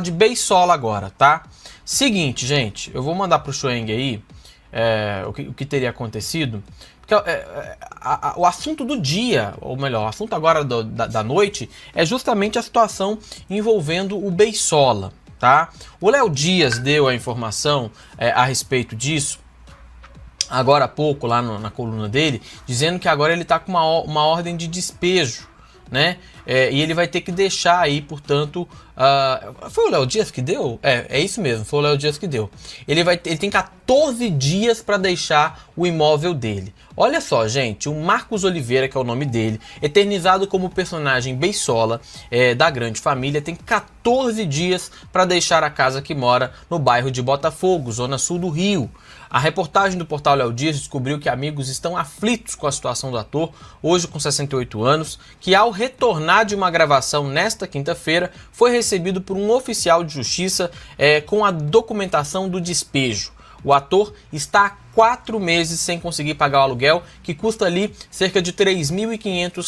de Beisola agora, tá? Seguinte, gente, eu vou mandar pro Schweng aí é, o, que, o, que, teria acontecido. Porque é, é, a, a, o assunto do dia, ou melhor, o assunto agora do, da, da, noite, é justamente a situação envolvendo o Beisola, tá? O Léo Dias deu a informação é, a respeito disso agora há pouco lá no, na coluna dele, dizendo que agora ele está com uma, uma ordem de despejo, né? É, e ele vai ter que deixar aí, portanto, Uh, foi o Léo Dias que deu? É, é isso mesmo, foi o Léo Dias que deu. Ele, vai, ele tem 14 dias para deixar o imóvel dele. Olha só, gente, o Marcos Oliveira, que é o nome dele, eternizado como personagem Beisola é, da grande família, tem 14 dias para deixar a casa que mora no bairro de Botafogo, zona sul do Rio. A reportagem do portal Léo Dias descobriu que amigos estão aflitos com a situação do ator, hoje com 68 anos, que ao retornar de uma gravação nesta quinta-feira, foi recebido recebido por um oficial de justiça é, com a documentação do despejo. O ator está há quatro meses sem conseguir pagar o aluguel, que custa ali cerca de R$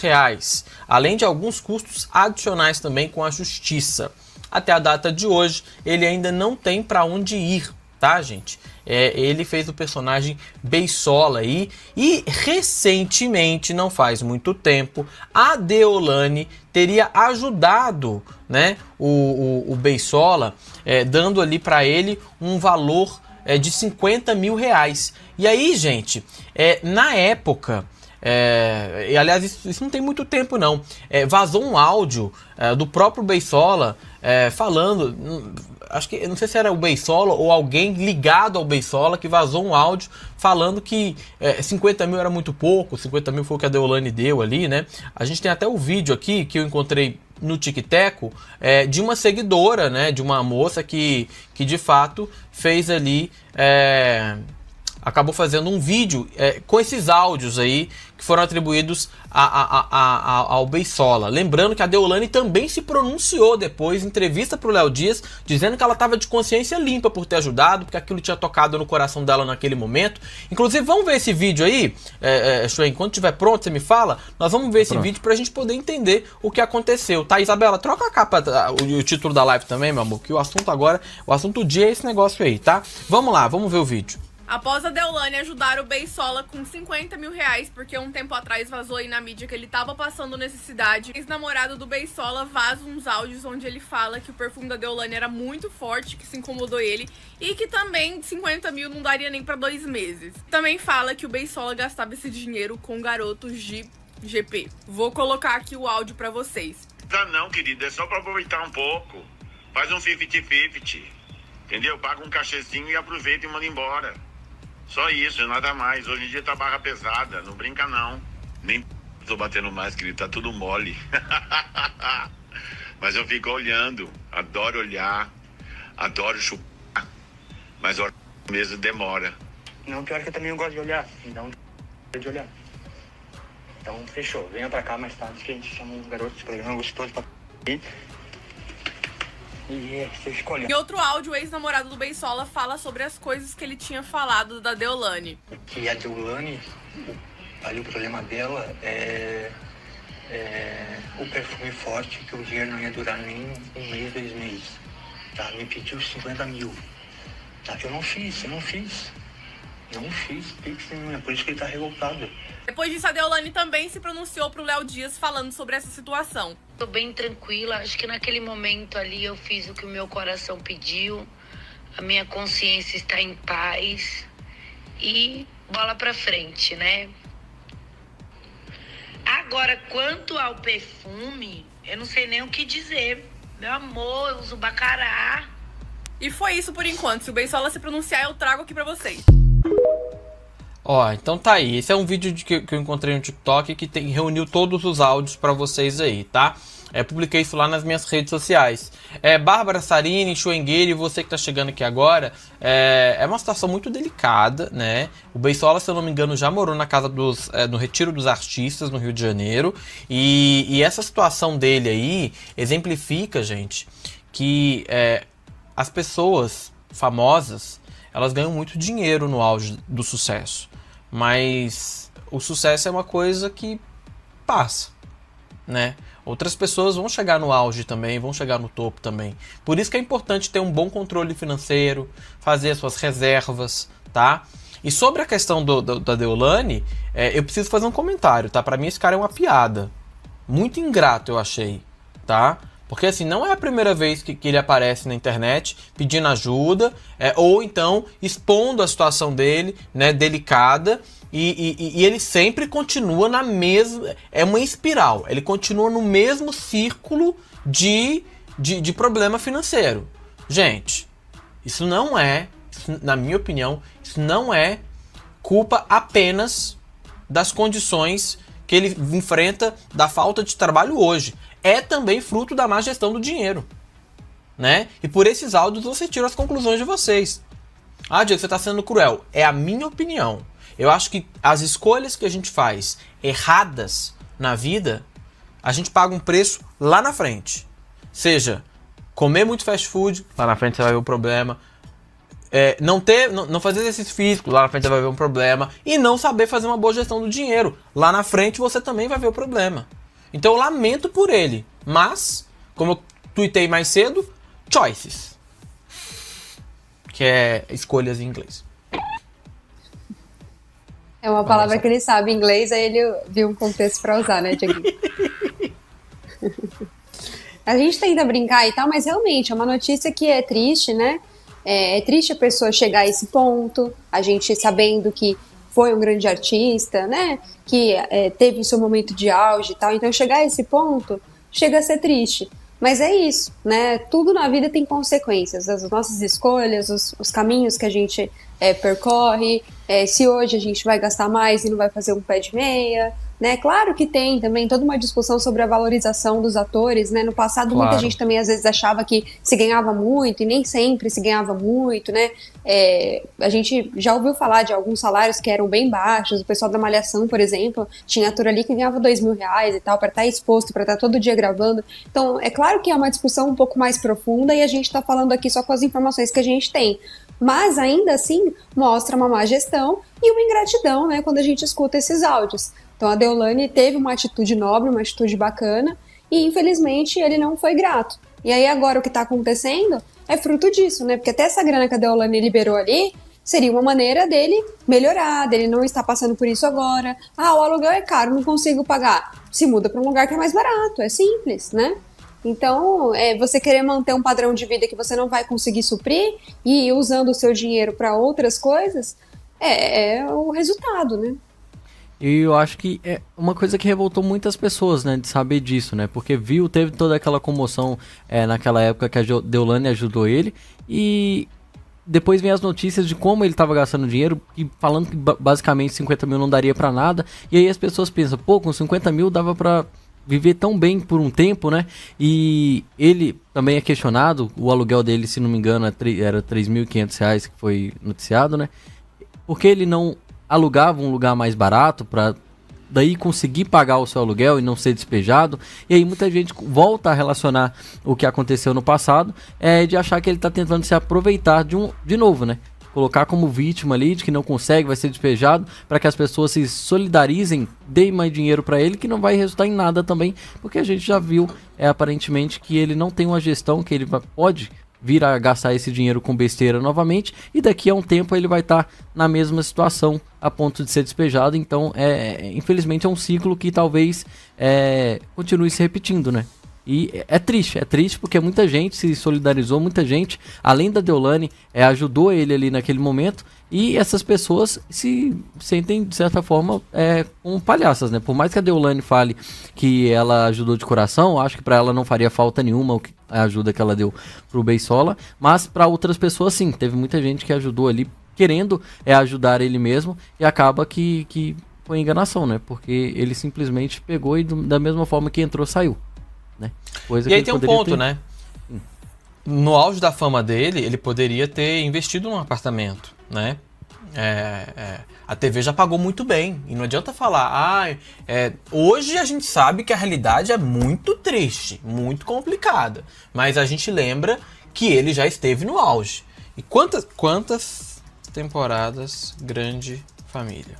reais, além de alguns custos adicionais também com a justiça. Até a data de hoje, ele ainda não tem para onde ir, tá, gente? É, ele fez o personagem Beisola aí. E recentemente, não faz muito tempo, a Deolane teria ajudado né, o, o, o Beisola, é, dando ali para ele um valor é, de 50 mil reais. E aí, gente, é, na época é, e aliás, isso, isso, não tem muito tempo, não. É, vazou um áudio é, do próprio Beisola é, falando. Acho que não sei se era o Beisola ou alguém ligado ao Beisola que vazou um áudio falando que 50 é, mil era muito pouco, 50 mil foi o que a Deolane deu ali, né? A gente tem até o vídeo aqui que eu encontrei no TikTok é, de uma seguidora, né? De uma moça que, que de fato fez ali. É, acabou fazendo um vídeo é, com esses áudios aí que foram atribuídos a, a, a, ao Beisola. Lembrando que a Deolane também se pronunciou depois, entrevista para o Léo Dias, dizendo que ela estava de consciência limpa por ter ajudado, porque aquilo tinha tocado no coração dela naquele momento. Inclusive, vamos ver esse vídeo aí, é, é quando estiver pronto, você me fala, nós vamos ver tá esse pronto. vídeo para a gente poder entender o que aconteceu. Tá, Isabela, troca a capa, tá, o, o título da live também, meu amor, que o assunto agora, o assunto do dia é esse negócio aí, tá? Vamos lá, vamos ver o vídeo. Após a Deolane ajudar o Beisola com 50 mil reais, porque um tempo atrás vazou aí na mídia que ele tava passando necessidade, ex-namorado do Beisola vaza uns áudios onde ele fala que o perfume da Deolane era muito forte, que se incomodou ele, e que também 50 mil não daria nem para dois meses. Também fala que o Beisola gastava esse dinheiro com garotos de GP. Vou colocar aqui o áudio para vocês. Ah, não, querida, é só pra aproveitar um pouco. Faz um 50-50. Entendeu? Paga um cachezinho e aproveita e manda embora. Só isso, nada mais. Hoje em dia tá barra pesada, não brinca não. Nem tô batendo mais, querido, tá tudo mole. Mas eu fico olhando, adoro olhar, adoro chupar, mas a hora mesmo demora. Não, pior que eu também gosto de olhar, então de olhar. Então fechou, venha pra cá mais tarde que a gente chama os garotos de programa é gostoso pra e você escolheu. Em outro áudio, o ex-namorado do Beisola fala sobre as coisas que ele tinha falado da Deolane. Que a Deolane, ali o problema dela é, é o perfume forte, que o dinheiro não ia durar nem um mês, dois meses. Tá? Me pediu 50 mil. Tá? Eu não fiz, eu não fiz. Não fiz pix nenhum, é por isso que ele tá revoltado. Depois disso, a Deolane também se pronunciou pro Léo Dias falando sobre essa situação. Tô bem tranquila, acho que naquele momento ali eu fiz o que o meu coração pediu, a minha consciência está em paz e bola pra frente, né? Agora, quanto ao perfume, eu não sei nem o que dizer. Meu amor, eu uso bacará. E foi isso por enquanto. Se o Beisola se pronunciar, eu trago aqui para vocês. Ó, então tá aí. Esse é um vídeo de que, que eu encontrei no TikTok que tem, reuniu todos os áudios para vocês aí, tá? É, publiquei isso lá nas minhas redes sociais. É, Bárbara Sarini, Schoengueira e você que tá chegando aqui agora, é, é uma situação muito delicada, né? O Beisola, se eu não me engano, já morou na casa dos. É, no Retiro dos Artistas, no Rio de Janeiro. E, e essa situação dele aí exemplifica, gente, que é, as pessoas famosas elas ganham muito dinheiro no auge do sucesso. Mas o sucesso é uma coisa que passa, né? Outras pessoas vão chegar no auge também, vão chegar no topo também. Por isso que é importante ter um bom controle financeiro, fazer as suas reservas, tá? E sobre a questão do, do, da Deolane, é, eu preciso fazer um comentário, tá? Para mim esse cara é uma piada. Muito ingrato eu achei, tá? Porque assim, não é a primeira vez que, que ele aparece na internet pedindo ajuda, é, ou então expondo a situação dele, né, delicada, e, e, e, ele sempre continua na mesma. É uma espiral, ele continua no mesmo círculo de, de, de problema financeiro. Gente, isso não é, isso, na minha opinião, isso não é culpa apenas das condições que ele enfrenta da falta de trabalho hoje é também fruto da má gestão do dinheiro. Né? E por esses áudios você tira as conclusões de vocês. Ah, Diego, você está sendo cruel. É a minha opinião. Eu acho que as escolhas que a gente faz erradas na vida, a gente paga um preço lá na frente. Seja comer muito fast food, lá na frente você vai ver o problema é, não ter, não, não, fazer exercício físico, lá na frente vai ver um problema, e não saber fazer uma boa gestão do dinheiro, lá na frente você também vai ver o problema. Então eu lamento por ele, mas, como eu tuitei mais cedo, choices, que é escolhas em inglês. É uma palavra que ele sabe em inglês, aí ele viu um contexto para usar, né, a gente tenta brincar e tal, mas realmente é uma notícia que é triste, né? É, é triste a pessoa chegar a esse ponto, a gente sabendo que foi um grande artista, né? Que é, teve seu momento de auge e tal. Então, chegar a esse ponto chega a ser triste. Mas é isso, né? Tudo na vida tem consequências. As nossas escolhas, os, os caminhos que a gente é, percorre. É, se hoje a gente vai gastar mais e não vai fazer um pé de meia, né? Claro que tem também toda uma discussão sobre a valorização dos atores. Né? No passado, claro. muita gente também às vezes achava que se ganhava muito e nem sempre se ganhava muito. Né? É, a gente já ouviu falar de alguns salários que eram bem baixos. O pessoal da Malhação, por exemplo, tinha ator ali que ganhava dois mil reais e tal, para estar tá exposto, para estar tá todo dia gravando. Então, é claro que é uma discussão um pouco mais profunda e a gente está falando aqui só com as informações que a gente tem mas ainda assim mostra uma má gestão e uma ingratidão né, quando a gente escuta esses áudios. Então a Deolane teve uma atitude nobre, uma atitude bacana, e infelizmente ele não foi grato. E aí agora o que está acontecendo é fruto disso, né? Porque até essa grana que a Deolane liberou ali seria uma maneira dele melhorar, dele não estar passando por isso agora. Ah, o aluguel é caro, não consigo pagar. Se muda para um lugar que é mais barato, é simples, né? Então, é, você querer manter um padrão de vida que você não vai conseguir suprir e ir usando o seu dinheiro para outras coisas é, é o resultado, né? E eu acho que é uma coisa que revoltou muitas pessoas, né, de saber disso, né? Porque viu, teve toda aquela comoção é, naquela época que a Deolane ajudou ele e depois vem as notícias de como ele estava gastando dinheiro e falando que basicamente 50 mil não daria para nada. E aí as pessoas pensam, pô, com 50 mil dava para viver tão bem por um tempo, né? E ele também é questionado, o aluguel dele, se não me engano, é era R$ reais que foi noticiado, né? Por que ele não alugava um lugar mais barato para daí conseguir pagar o seu aluguel e não ser despejado. E aí muita gente volta a relacionar o que aconteceu no passado, é de achar que ele está tentando se aproveitar de um de novo, né? Colocar como vítima ali de que não consegue, vai ser despejado, para que as pessoas se solidarizem, deem mais dinheiro para ele, que não vai resultar em nada também, porque a gente já viu é, aparentemente que ele não tem uma gestão que ele pode vir a gastar esse dinheiro com besteira novamente e daqui a um tempo ele vai estar tá na mesma situação a ponto de ser despejado. Então, é, é, infelizmente, é um ciclo que talvez é, continue se repetindo, né? E é triste, é triste porque muita gente se solidarizou, muita gente, além da Deolane, é, ajudou ele ali naquele momento. E essas pessoas se sentem, de certa forma, é, como palhaças, né? Por mais que a Deolane fale que ela ajudou de coração, acho que para ela não faria falta nenhuma a ajuda que ela deu pro Beisola. Mas para outras pessoas, sim, teve muita gente que ajudou ali, querendo é, ajudar ele mesmo. E acaba que, que foi enganação, né? Porque ele simplesmente pegou e, da mesma forma que entrou, saiu coisa e que aí tem um ponto, ter... né? Hum. No auge da fama dele, ele poderia ter investido num apartamento, né? É, é, a TV já pagou muito bem. E não adianta falar, ah, é, hoje a gente sabe que a realidade é muito triste, muito complicada. Mas a gente lembra que ele já esteve no auge. E quantas, quantas temporadas Grande Família?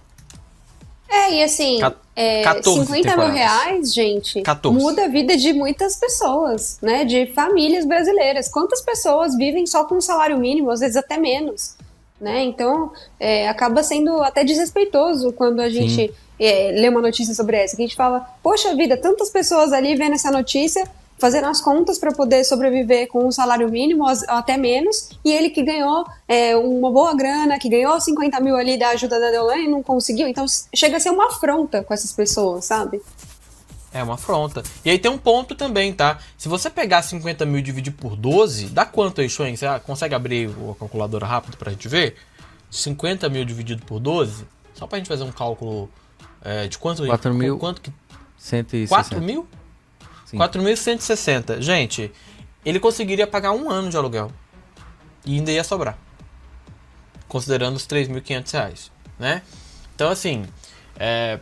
É, e assim, Cat é, 50 mil reais, gente, 14. muda a vida de muitas pessoas, né? De famílias brasileiras. Quantas pessoas vivem só com salário mínimo, às vezes até menos, né? Então, é, acaba sendo até desrespeitoso quando a gente é, lê uma notícia sobre essa, que a gente fala, poxa vida, tantas pessoas ali vendo essa notícia fazendo as contas para poder sobreviver com um salário mínimo ou até menos, e ele que ganhou é, uma boa grana, que ganhou 50 mil ali da ajuda da Deolane e não conseguiu. Então chega a ser uma afronta com essas pessoas, sabe? É uma afronta. E aí tem um ponto também, tá? Se você pegar 50 mil e dividir por 12, dá quanto aí, Shuen? Você consegue abrir a calculadora rápido pra gente ver? 50 mil dividido por 12, só pra gente fazer um cálculo é, de quanto... 4 mil. Quanto que... 160. 4 mil? 4.160. Gente, ele conseguiria pagar um ano de aluguel. E ainda ia sobrar. Considerando os 3.500 reais, né? Então, assim, é,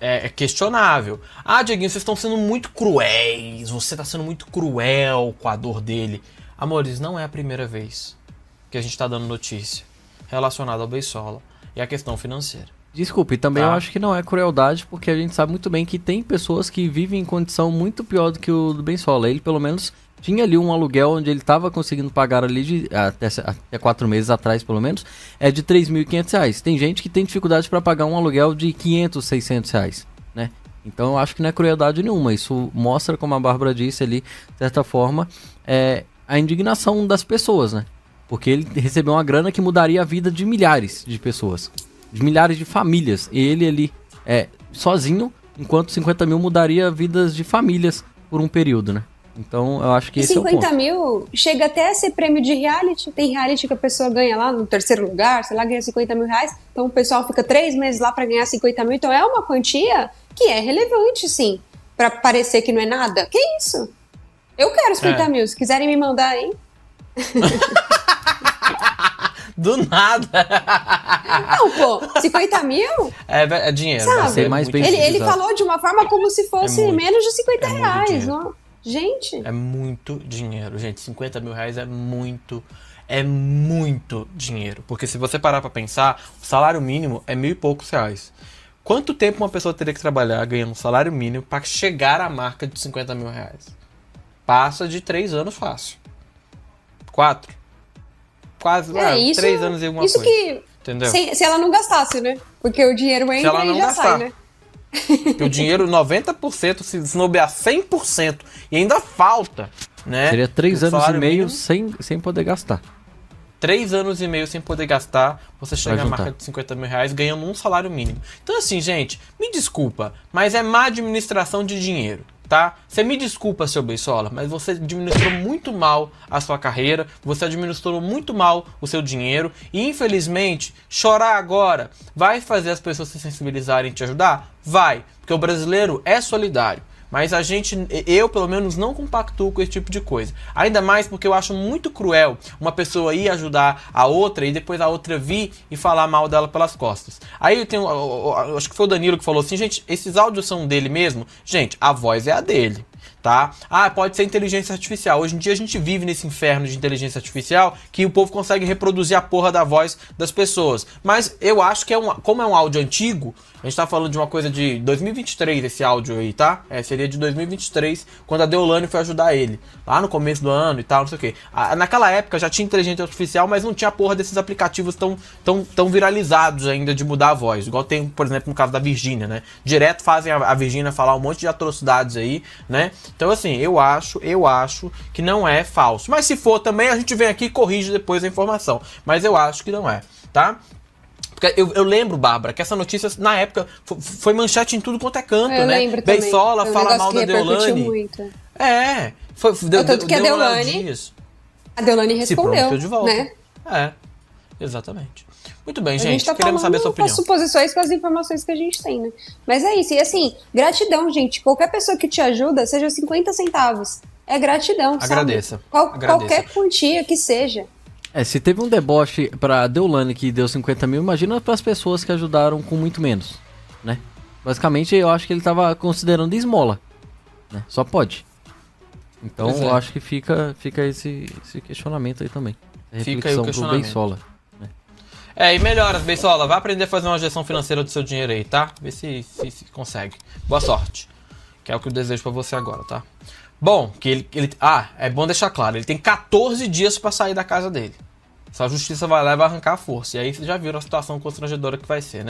é, é, questionável. Ah, Dieguinho, vocês estão sendo muito cruéis. Você está sendo muito cruel com a dor dele. Amores, não é a primeira vez que a gente está dando notícia relacionada ao Beisola e à questão financeira. Desculpe, também tá? eu acho que não é crueldade, porque a gente sabe muito bem que tem pessoas que vivem em condição muito pior do que o do Bensola. Ele, pelo menos, tinha ali um aluguel onde ele estava conseguindo pagar ali de, até, até quatro meses atrás, pelo menos, é de 3.500 reais. Tem gente que tem dificuldade para pagar um aluguel de 500, 600 reais, né? Então eu acho que não é crueldade nenhuma. Isso mostra, como a Bárbara disse ali, de certa forma, é, a indignação das pessoas, né? Porque ele recebeu uma grana que mudaria a vida de milhares de pessoas de milhares de famílias. E ele ali é sozinho, enquanto 50 mil mudaria vidas de famílias por um período, né? Então eu acho que e esse 50 é mil chega até a ser prêmio de reality. Tem reality que a pessoa ganha lá no terceiro lugar, sei lá, ganha 50 mil reais. Então o pessoal fica três meses lá para ganhar 50 mil. Então é uma quantia que é relevante, sim, para parecer que não é nada. Que isso? Eu quero 50 é. mil. Se quiserem me mandar, hein? Do nada. Não, pô, 50 mil? É, é dinheiro. Né? Sabe? Ser mais bem ele, ele falou de uma forma como se fosse é muito, menos de 50 é reais. Não? Gente. É muito dinheiro, gente. 50 mil reais é muito é muito dinheiro. Porque se você parar para pensar, o salário mínimo é mil e poucos reais. Quanto tempo uma pessoa teria que trabalhar ganhando um salário mínimo para chegar à marca de 50 mil reais? Passa de três anos fácil. Quatro quase é, ah, isso, três anos e alguma isso coisa. Isso que. Entendeu? Se, se, ela não gastasse, né? Porque o dinheiro entra se ela não e já gastar. sai, né? Porque o dinheiro, 90%, se desnobear 100%, e ainda falta, né? Seria três anos e meio sem, sem poder gastar. Três anos e meio sem poder gastar, você chega na marca de 50 mil reais ganhando um salário mínimo. Então, assim, gente, me desculpa, mas é má administração de dinheiro tá? Você me desculpa, seu Beisola, mas você administrou muito mal a sua carreira, você administrou muito mal o seu dinheiro e infelizmente chorar agora vai fazer as pessoas se sensibilizarem e te ajudar? Vai, porque o brasileiro é solidário. Mas a gente, eu pelo menos, não compactuo com esse tipo de coisa. Ainda mais porque eu acho muito cruel uma pessoa ir ajudar a outra e depois a outra vir e falar mal dela pelas costas. Aí eu tenho, acho que foi o Danilo que falou assim, gente, esses áudios são dele mesmo? Gente, a voz é a dele tá? Ah, pode ser inteligência artificial. Hoje em dia a gente vive nesse inferno de inteligência artificial que o povo consegue reproduzir a porra da voz das pessoas. Mas eu acho que é um, como é um áudio antigo, a gente tá falando de uma coisa de 2023 esse áudio aí, tá? É, seria de 2023, quando a Deolane foi ajudar ele, lá no começo do ano e tal, não sei o quê. naquela época já tinha inteligência artificial, mas não tinha a porra desses aplicativos tão, tão, tão viralizados ainda de mudar a voz. Igual tem, por exemplo, no caso da Virgínia, né? Direto fazem a, a Virgínia falar um monte de atrocidades aí, né? Então, assim, eu acho, eu acho que não é falso. Mas se for também, a gente vem aqui e corrige depois a informação. Mas eu acho que não é, tá? Porque eu, eu lembro, Bárbara, que essa notícia, na época, foi manchete em tudo quanto é canto, eu né? Lembro Beisola também. fala mal da Deolane. Muito. É. Foi, deu, tanto deu, que a Deolane. A Deolane respondeu. Se de volta. Né? É. Exatamente. Muito bem, gente. Tá Queremos saber a sua opinião. Com as suposições com as informações que a gente tem, né? Mas é isso. E assim, gratidão, gente. Qualquer pessoa que te ajuda, seja 50 centavos. É gratidão. Agradeça. Sabe? Qual, Agradeça. Qualquer quantia que seja. É, se teve um deboche pra Deulane que deu 50 mil, imagina para as pessoas que ajudaram com muito menos, né? Basicamente, eu acho que ele tava considerando esmola. Né? Só pode. Então, é. eu acho que fica, fica esse, esse questionamento aí também. A fica aí o questionamento. É, e melhoras, Beissola. Vai aprender a fazer uma gestão financeira do seu dinheiro aí, tá? Vê se, se, se consegue. Boa sorte. Que é o que eu desejo para você agora, tá? Bom, que ele, ele. Ah, é bom deixar claro. Ele tem 14 dias para sair da casa dele. Só a justiça vai lá e vai arrancar a força. E aí vocês já viram a situação constrangedora que vai ser, né?